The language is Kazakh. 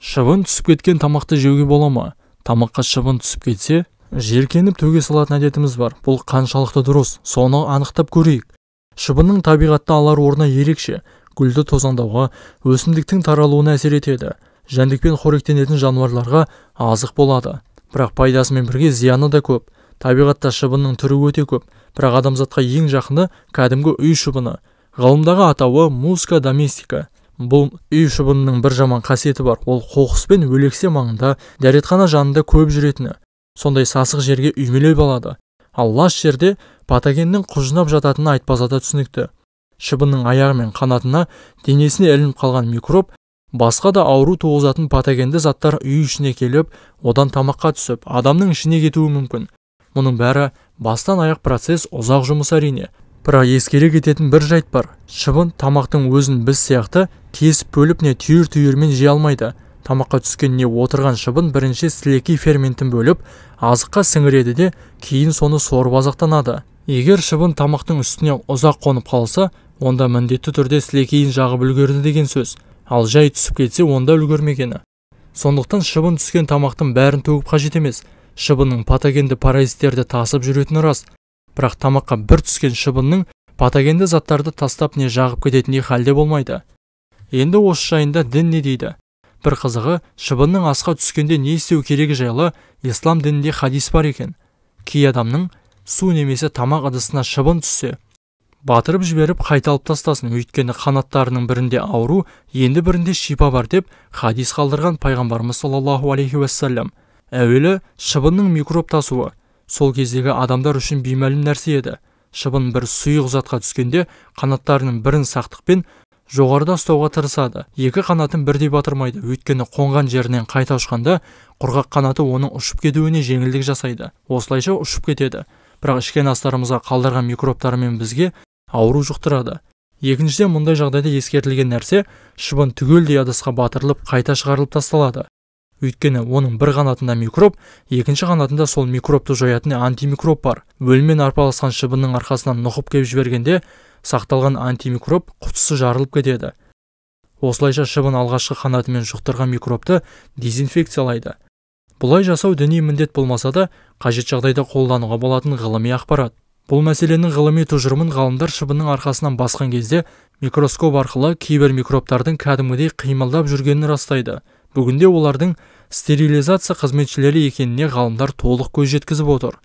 шыбын түсіп кеткен тамақты жеуге бола ма тамаққа шыбын түсіп кетсе жеркеніп төге салатын әдетіміз бар бұл қаншалықты дұрыс соны анықтап көрейік шыбынның табиғатта алар орны ерекше гүлді тозаңдауға өсімдіктің таралуына әсер етеді жәндікпен қоректенетін жануарларға азық болады бірақ пайдасымен бірге зияны да көп табиғатта шыбынның түрі өте көп бірақ адамзатқа ең жақыны кәдімгі үй шыбыны ғылымдағы атауы муска доместика бұл үй шыбынының бір жаман қасиеті бар ол қоқыс пен өлексе маңында дәретхана жанында көп жүретіні сондай сасық жерге үймелеп балады. ал лас жерде патогеннің құжынап жататыны айтпаса да түсінікті шыбынның аяғы мен қанатына денесіне ілініп қалған микроб басқа да ауру туғызатын патогенді заттар үй ішіне келіп одан тамаққа түсіп адамның ішіне кетуі мүмкін мұның бәрі бастан аяқ процесс ұзақ жұмыс әрине бірақ ескере кететін бір жайт бар шыбын тамақтың өзін біз сияқты кесіп бөліп не түйір-түйірмен жей алмайды тамаққа түскен не отырған шыбын бірінші сілекей ферментін бөліп азыққа сіңіреді де кейін соны сорып азықтанады егер шыбын тамақтың үстіне ұзақ қонып қалса онда міндетті түрде сілекейін жағып үлгерді деген сөз ал жай түсіп кетсе онда үлгермегені сондықтан шыбын түскен тамақтың бәрін төгіп қажет емес шыбынның патогенді паразиттерді тасып жүретіні рас бірақ тамаққа бір түскен шыбынның патогенді заттарды тастап не жағып кететіндей халде болмайды енді осы жайында дін не дейді бір қызығы шыбынның асқа түскенде не істеу керегі жайлы ислам дінінде хадис бар екен кей адамның су немесе тамақ ыдысына шыбын түссе батырып жіберіп қайталып алып тастасын өйткені қанаттарының бірінде ауру енді бірінде шипа бар деп хадис қалдырған пайғамбарымыз саллаллаху алейхи уассалам әуелі шыбынның микроб тасуы сол кездегі адамдар үшін беймәлім нәрсе еді шыбын бір сұйық затқа түскенде қанаттарының бірін сақтықпен жоғарыда ұстауға тырысады екі қанатын бірдей батырмайды өйткені қонған жерінен қайта ұшқанда құрғақ қанаты оның ұшып кетуіне жеңілдік жасайды осылайша ұшып кетеді бірақ ішкен астарымызға қалдырған микробтармен бізге ауру жұқтырады екіншіден мұндай жағдайда ескертілген нәрсе шыбын түгелдей ыдысқа батырылып қайта шығарылып тасталады өйткені оның бір қанатында микроб екінші қанатында сол микробты жоятын антимикроб бар өлмен арпалысқан шыбынның арқасынан нұқып кеп жібергенде сақталған антимикроб құтысы жарылып кетеді осылайша шыбын алғашқы қанатымен жұқтырған микробты дезинфекциялайды бұлай жасау діни міндет болмаса да қажет жағдайда қолдануға болатын ғылыми ақпарат бұл мәселенің ғылыми тұжырымын ғалымдар шыбынның арқасынан басқан кезде микроскоп арқылы кейбір микробтардың кәдімгідей қимылдап жүргенін растайды бүгінде олардың стерилизация қызметшілері екеніне ғалымдар толық көз жеткізіп отыр